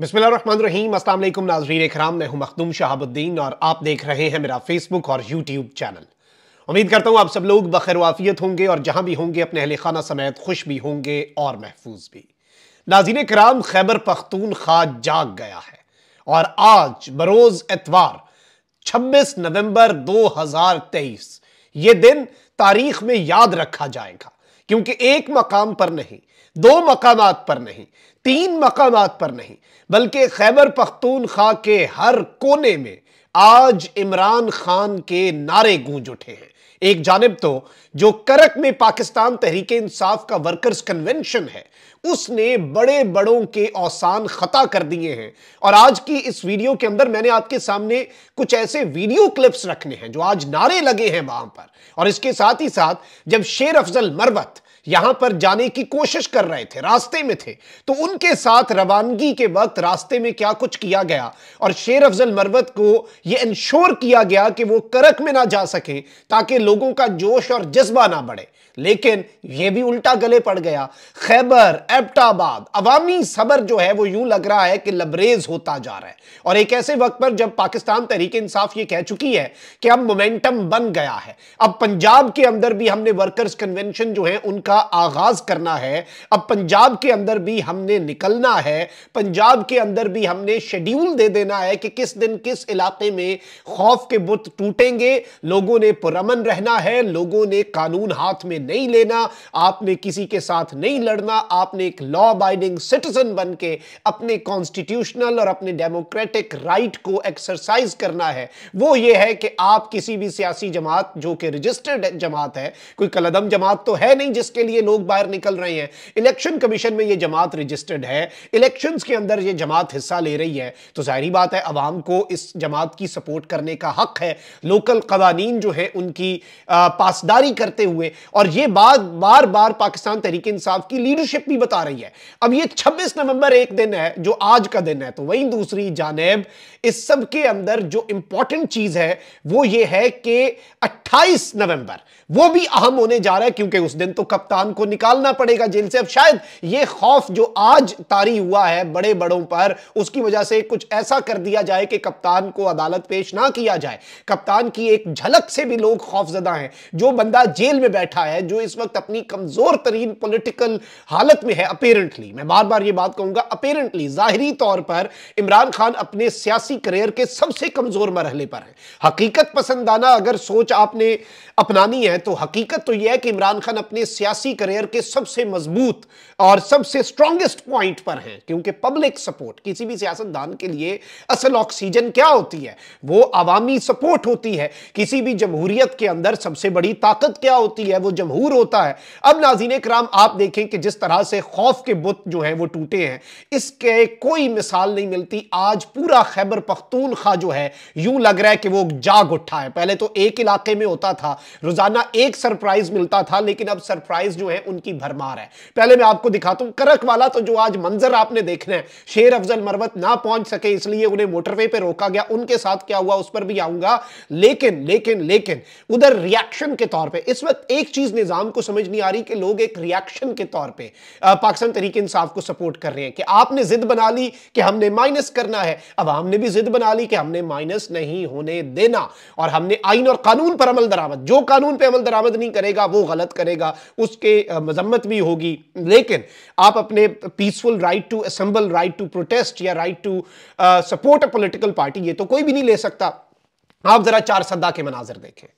बिस्मिल्लाम असलम नाजरीन कराम मैं हूं मखदूम शहाबुद्दीन और आप देख रहे हैं मेरा फेसबुक और यूट्यूब चैनल उम्मीद करता हूं आप सब लोग बखैर वाफियत होंगे और जहां भी होंगे अपने अहल खाना समेत खुश भी होंगे और महफूज भी नाजीन कराम खैबर पख्तून खा जाग गया है और आज बरोज एतवार 26 नवंबर 2023 ये दिन तारीख में याद रखा जाएगा क्योंकि एक मकाम पर नहीं दो मकाम पर नहीं तीन मकाम पर नहीं बल्कि खैबर पख्तूनख्वा के हर कोने में आज इमरान खान के नारे गूंज उठे हैं एक जानब तो जो करक में पाकिस्तान तहरीक इंसाफ का वर्कर्स कन्वेंशन है उसने बड़े बड़ों के औसान खता कर दिए हैं और आज की इस वीडियो के अंदर मैंने आपके सामने कुछ ऐसे वीडियो क्लिप्स रखने हैं जो आज नारे लगे हैं वहां पर और इसके साथ ही साथ जब शेर अफजल मरवत यहां पर जाने की कोशिश कर रहे थे रास्ते में थे तो उनके साथ रवानगी के वक्त रास्ते में क्या कुछ किया गया और शेर अफजल मरवत को यह इंश्योर किया गया कि वो करक में ना जा सके ताकि लोगों का जोश और जज्बा ना बढ़े लेकिन यह भी उल्टा गले पड़ गया खैबर एबटाबाद अवामी सबर जो है वो यूं लग रहा है कि लबरेज होता जा रहा है और एक ऐसे वक्त पर जब पाकिस्तान तरीके इंसाफ ये कह चुकी है कि अब मोमेंटम बन गया है अब पंजाब के अंदर भी हमने वर्कर्स कन्वेंशन जो है उनका का आगाज करना है अब पंजाब के अंदर भी हमने निकलना है पंजाब के अंदर भी हमने शेड्यूल दे देना है कि किस दिन किस इलाके में खौफ के बुत टूटेंगे लोगों ने पुरमन रहना है लोगों ने कानून हाथ में नहीं लेना आपने किसी के साथ नहीं लड़ना आपने एक लॉ अबाइडिंग सिटीजन बन के अपने कॉन्स्टिट्यूशनल और अपने डेमोक्रेटिक राइट को एक्सरसाइज करना है वो ये है कि आप किसी भी सियासी जमात जो कि रजिस्टर्ड जमात है कोई कलदम जमात तो है नहीं जिसके के लिए लोग बाहर निकल रहे हैं इलेक्शन कमीशन में ये जमात रजिस्टर्ड है इलेक्शन के अंदर ये जमात हिस्सा ले रही है तो जाहरी बात है आवाम को इस जमात की सपोर्ट करने का हक है लोकल कवानीन जो है उनकी पासदारी करते हुए और ये बात बार बार पाकिस्तान तहरीक इंसाफ की लीडरशिप भी बता रही है अब ये छब्बीस नवंबर एक दिन है जो आज का दिन है तो वही दूसरी जानेब इस सब के अंदर जो इंपॉर्टेंट चीज है वो ये है कि 28 नवंबर वो भी अहम होने जा रहा है क्योंकि उस दिन तो कब कप्तान को निकालना पड़ेगा जेल से अब शायद ये खौफ जो आज तारी हुआ है बड़े बड़ों पर उसकी वजह से कुछ ऐसा कर दिया जाए कि कप्तान को अदालत पेश ना किया जाए कप्तान की एक झलक से भी लोग खौफजदा हैं जो बंदा जेल में बैठा है जो इस वक्त अपनी कमजोर तरीन पोलिटिकल हालत में है अपेरेंटली मैं बार बार ये बात कहूंगा अपेरेंटली जाहरी तौर पर इमरान खान अपने सियासी करियर के सबसे कमजोर मरहले पर है हकीकत पसंदाना अगर सोच आपने अपनानी है तो हकीकत तो यह है कि इमरान खान अपने सियासी सियासी करियर के सबसे मजबूत और सबसे स्ट्रांगेस्ट पॉइंट पर हैं क्योंकि पब्लिक सपोर्ट किसी भी सियासतदान के लिए असल ऑक्सीजन क्या होती है वो आवामी सपोर्ट होती है किसी भी जमहूरियत के अंदर सबसे बड़ी ताकत क्या होती है वो जमहूर होता है अब नाजीन कराम आप देखें कि जिस तरह से खौफ के बुत जो है वो टूटे हैं इसके कोई मिसाल नहीं मिलती आज पूरा खैबर पख्तूनखा जो है यूं लग रहा है कि वो जाग उठा है पहले तो एक इलाके में होता था रोजाना एक सरप्राइज मिलता था लेकिन अब सरप्राइज प्राइस जो है उनकी भरमार है पहले मैं आपको दिखाता हूं करक वाला तो जो आज मंजर आपने देखना है शेर अफजल मरवत ना पहुंच सके इसलिए उन्हें मोटरवे पे रोका गया उनके साथ क्या हुआ उस पर भी आऊंगा लेकिन लेकिन लेकिन उधर रिएक्शन के तौर पर इस वक्त एक चीज निजाम को समझ नहीं आ रही कि लोग एक रिएक्शन के तौर पर पाकिस्तान तरीके इंसाफ को सपोर्ट कर रहे हैं कि आपने जिद बना ली कि हमने माइनस करना है अब हमने भी जिद बना ली कि हमने माइनस नहीं होने देना और हमने आइन और कानून पर अमल दरामद जो कानून पर अमल दरामद नहीं करेगा वो गलत करेगा उस के मजम्मत भी होगी लेकिन आप अपने peaceful right to assemble right to protest या right to support a political party ये तो कोई भी नहीं ले सकता आप जरा चार सद्दा के मनाजर देखें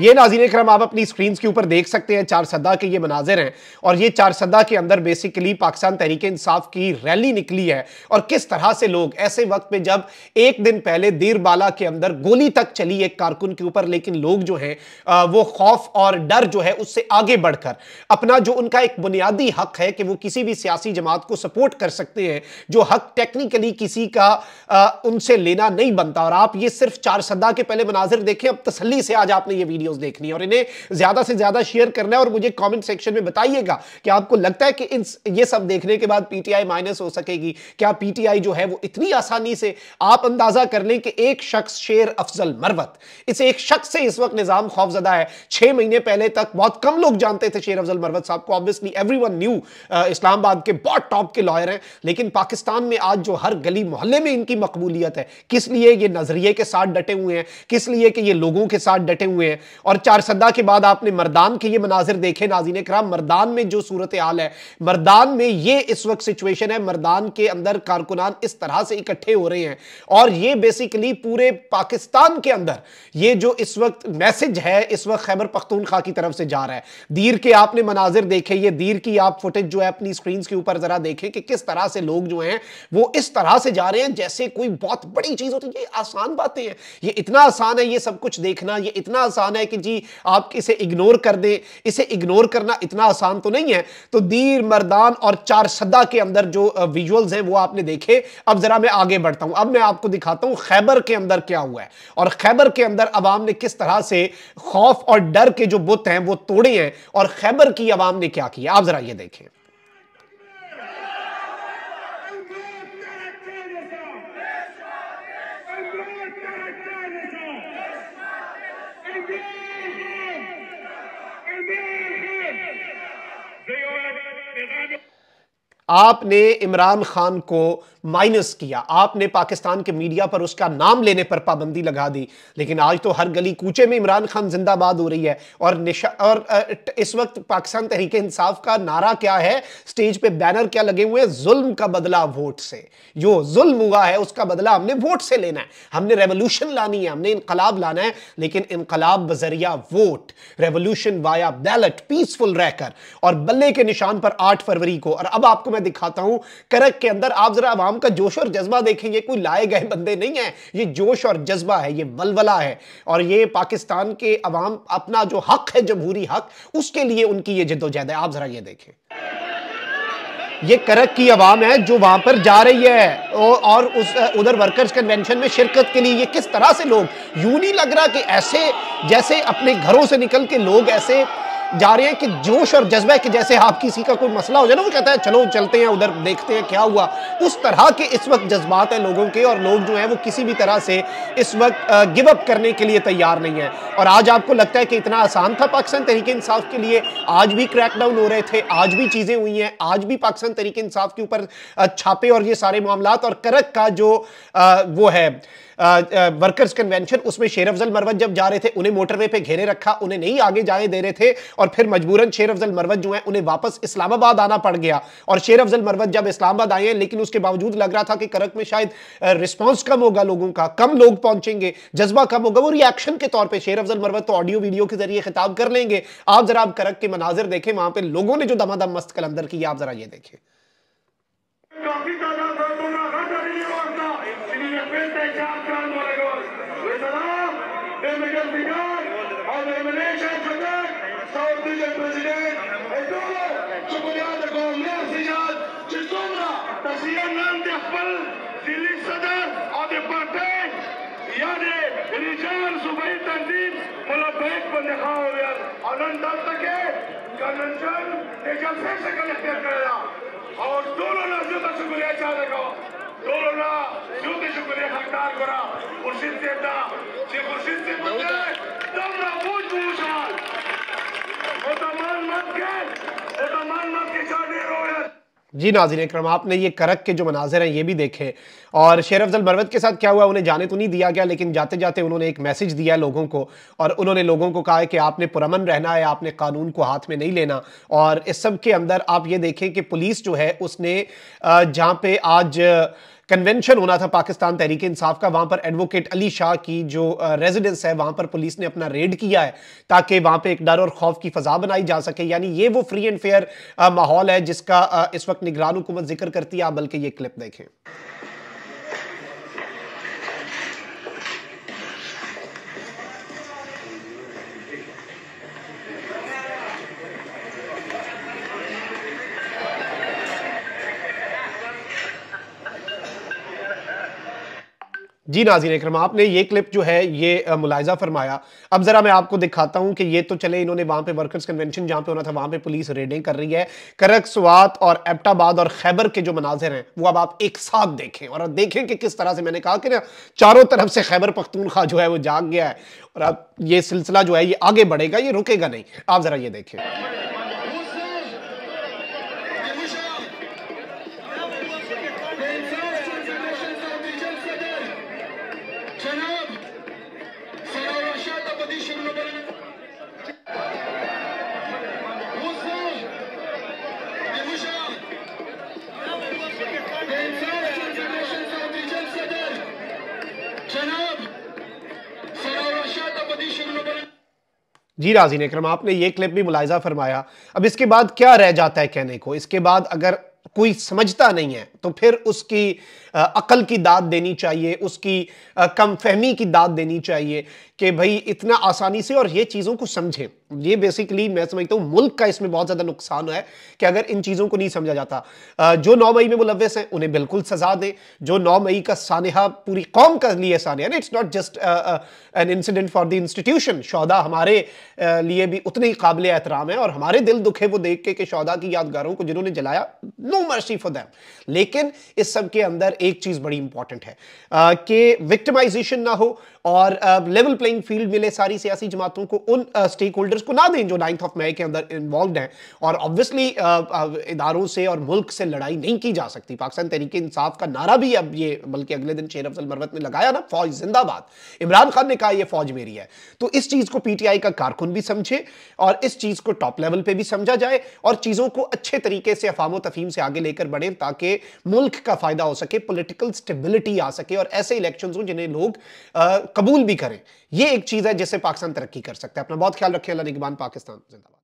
ये नाजीन करम आप अपनी स्क्रीन के ऊपर देख सकते हैं चार सदा के ये मनाजिर हैं और ये चार सदा के अंदर बेसिकली पाकिस्तान तहरीक इंसाफ की रैली निकली है और किस तरह से लोग ऐसे वक्त में जब एक दिन पहले बाला के अंदर गोली तक चली एक कारकुन के ऊपर लेकिन लोग जो हैं वो खौफ और डर जो है उससे आगे बढ़कर अपना जो उनका एक बुनियादी हक है कि वो किसी भी सियासी जमात को सपोर्ट कर सकते हैं जो हक टेक्निकली किसी का आ, उनसे लेना नहीं बनता और आप ये सिर्फ चार सदा के पहले मनाजिर देखें अब तसली से आज आपने ये वीडियो वीडियोस देखनी है और इन्हें ज्यादा से ज्यादा शेयर करना है और मुझे कमेंट सेक्शन में बताइएगा कि आपको लगता है कि इन ये सब देखने के बाद पीटीआई माइनस हो सकेगी क्या पीटीआई जो है वो इतनी आसानी से आप अंदाजा कर लें कि एक शख्स शेर अफजल मरवत इस एक शख्स से इस वक्त निजाम खौफजदा है छह महीने पहले तक बहुत कम लोग जानते थे शेर अफजल मरवत साहब को ऑब्वियसली एवरीवन न्यू इस्लामाबाद के बहुत टॉप के लॉयर हैं लेकिन पाकिस्तान में आज जो हर गली मोहल्ले में इनकी मकबूलियत है किस लिए ये नजरिए के साथ डटे हुए हैं किस लिए कि ये लोगों के साथ डटे हुए हैं और चार सदा के बाद आपने मरदान के ये मनाजिर देखे नाजीन कराम मरदान में जो सूरत हाल है मरदान में ये इस वक्त सिचुएशन है मरदान के अंदर कारकुनान इस तरह से इकट्ठे हो रहे हैं और ये बेसिकली पूरे पाकिस्तान के अंदर ये जो इस वक्त मैसेज है इस वक्त खैबर पख्तूनखा की तरफ से जा रहा है दीर के आपने मनाजिर देखे ये दीर की आप फुटेज जो है अपनी स्क्रीन के ऊपर जरा देखें कि किस तरह से लोग जो हैं वो इस तरह से जा रहे हैं जैसे कोई बहुत बड़ी चीज होती है ये आसान बातें हैं ये इतना आसान है ये सब कुछ देखना ये इतना आसान है है कि जी आप इसे इग्नोर कर दें इसे इग्नोर करना इतना आसान तो नहीं है तो दीर मर्दान और चार सदा के अंदर जो विजुअल्स हैं वो आपने देखे अब जरा मैं आगे बढ़ता हूं अब मैं आपको दिखाता हूं खैबर के अंदर क्या हुआ है और खैबर के अंदर अवाम ने किस तरह से खौफ और डर के जो बुत हैं वो तोड़े हैं और खैबर की अवाम ने क्या किया आप जरा ये देखें Chicago. आपने इमरान खान को माइनस किया आपने पाकिस्तान के मीडिया पर उसका नाम लेने पर पाबंदी लगा दी लेकिन आज तो हर गली कूचे में इमरान खान जिंदाबाद हो रही है और निशा और इस वक्त पाकिस्तान तहरीक इंसाफ का नारा क्या है स्टेज पे बैनर क्या लगे हुए हैं जुल्म का बदला वोट से जो जुल्म हुआ है उसका बदला हमने वोट से लेना है हमने रेवोल्यूशन लानी है हमने इनकलाब लाना है लेकिन इनकलाब बजरिया vote revolution via ballot peaceful रहकर और बल्ले के निशान पर आठ फरवरी को और अब आपको मैं दिखाता हूं करक के अंदर आप जरा आवाम का जोश और जज्बा देखेंगे कोई लाए गए बंदे नहीं है ये जोश और जज्बा है ये वलवला है और ये पाकिस्तान के अवाम अपना जो हक है जमहूरी हक उसके लिए उनकी ये जिदोजहद है आप जरा ये देखें ये करक की आवाम है जो वहां पर जा रही है और उस उधर वर्कर्स कन्वेंशन में शिरकत के लिए ये किस तरह से लोग यूं नहीं लग रहा कि ऐसे जैसे अपने घरों से निकल के लोग ऐसे जा रहे हैं कि जोश और जज्बा कि जैसे आप किसी का कोई मसला हो जाए ना वो कहता है चलो चलते हैं उधर देखते हैं क्या हुआ उस तरह के इस वक्त जज्बात हैं लोगों के और लोग जो हैं वो किसी भी तरह से इस वक्त गिव अप करने के लिए तैयार नहीं है और आज आपको लगता है कि इतना आसान था पाकिस्तान तरीके इंसाफ के लिए आज भी क्रैकडाउन हो रहे थे आज भी चीज़ें हुई हैं आज भी पाकिस्तान तरीके इंसाफ के ऊपर छापे और ये सारे मामला और करक का जो वो है वर्कर्स कन्वेंशन उसमें शेर अफजल मरवत जब जा रहे थे उन्हें मोटरवे पे घेरे रखा उन्हें नहीं आगे जाने दे रहे थे और फिर मजबूरन शेर अफजल मरवत जो है उन्हें वापस इस्लामाबाद आना पड़ गया और शेर अफजल मरवत जब इस्लामाबाद आए हैं लेकिन उसके बावजूद लग रहा था कि करक में शायद रिस्पॉन्स कम होगा लोगों का कम लोग पहुंचेंगे जज्बा कम होगा वो रिएक्शन के तौर पर शेर अफजल मरवत तो ऑडियो वीडियो के जरिए खिताब कर लेंगे आप जरा आप करक के मनाजिर देखें वहां पर लोगों ने जो दमादम मस्त कलंदर की आप जरा ये देखें और दोनों राज्यों का शुक्रिया चाह जी नाजिर इक्रम आपने ये करक के जो मनाजिर हैं ये भी देखे और शेर अफजल मरवत के साथ क्या हुआ उन्हें जाने तो नहीं दिया गया लेकिन जाते जाते उन्होंने एक मैसेज दिया लोगों को और उन्होंने लोगों को कहा है कि आपने पुरमन रहना है आपने कानून को हाथ में नहीं लेना और इस सब के अंदर आप ये देखें कि पुलिस जो है उसने जहाँ पे आज कन्वेंशन होना था पाकिस्तान तहरीक इंसाफ का वहां पर एडवोकेट अली शाह की जो रेजिडेंस है वहां पर पुलिस ने अपना रेड किया है ताकि वहां पर एक डर और खौफ की फजा बनाई जा सके यानी ये वो फ्री एंड फेयर माहौल है जिसका इस वक्त निगरान हुकूमत जिक्र करती है आप बल्कि ये क्लिप देखें जी नाजीन इक्रम आपने ये क्लिप जो है ये मुलायजा फरमाया अब ज़रा मैं आपको दिखाता हूँ कि ये तो चले इन्होंने वहाँ पे वर्कर्स कन्वेंशन जहाँ पे होना था वहाँ पे पुलिस रेडिंग कर रही है करक स्वात और एबटाबाद और खैबर के जो मनाजिर हैं वो अब आप एक साथ देखें और देखें कि किस तरह से मैंने कहा कि ना चारों तरफ से खैबर पख्तूनखा जो है वो जाग गया है और अब ये सिलसिला जो है ये आगे बढ़ेगा ये रुकेगा नहीं आप ज़रा ये देखें जी राजी ने क्रम आपने ये क्लिप भी मुलायजा फरमाया अब इसके बाद क्या रह जाता है कहने को इसके बाद अगर कोई समझता नहीं है तो फिर उसकी अकल की दाद देनी चाहिए उसकी कम फहमी की दाद देनी चाहिए कि भाई इतना आसानी से और ये चीज़ों को समझें ये बेसिकली मैं समझता हूँ मुल्क का इसमें बहुत ज़्यादा नुकसान है कि अगर इन चीज़ों को नहीं समझा जाता जो नौ मई में मुलवस हैं उन्हें बिल्कुल सजा दें जो नौ मई का सानहा पूरी कौम का लिए सानहा it's not just an incident for the institution शौदा हमारे लिए भी उतने ही काबिल एहतराम है और हमारे दिल दुखे वो देख के शौदा की यादगारों को जिन्होंने जलाया नो मर्सी फॉर दैम लेकिन लेकिन इस सब के अंदर एक चीज बड़ी इंपॉर्टेंट है कि विक्टिमाइजेशन ना हो और लेवल प्लेइंग फील्ड मिले सारी सियासी जमातों को उन स्टेक uh, होल्डर्स को ना दें जो नाइन्थ ऑफ मई के अंदर इन्वॉल्व हैं और ऑब्वियसली uh, uh, इदारों से और मुल्क से लड़ाई नहीं की जा सकती पाकिस्तान तरीके इंसाफ का नारा भी अब ये बल्कि अगले दिन शेर अफजल मरवत ने लगाया ना फौज जिंदाबाद इमरान खान ने कहा यह फौज मेरी है तो इस चीज को पीटीआई का कारकुन भी समझे और इस चीज को टॉप लेवल पर भी समझा जाए और चीजों को अच्छे तरीके से अफामो तफीम से आगे लेकर बढ़े ताकि मुल्क का फायदा हो सके पोलिटिकल स्टेबिलिटी आ सके और ऐसे इलेक्शन हो जिन्हें लोग कबूल भी करें यह एक चीज है जिससे पाकिस्तान तरक्की कर सकते हैं अपना बहुत ख्याल रखें अल्लाह निगबान पाकिस्तान जिंदाबाद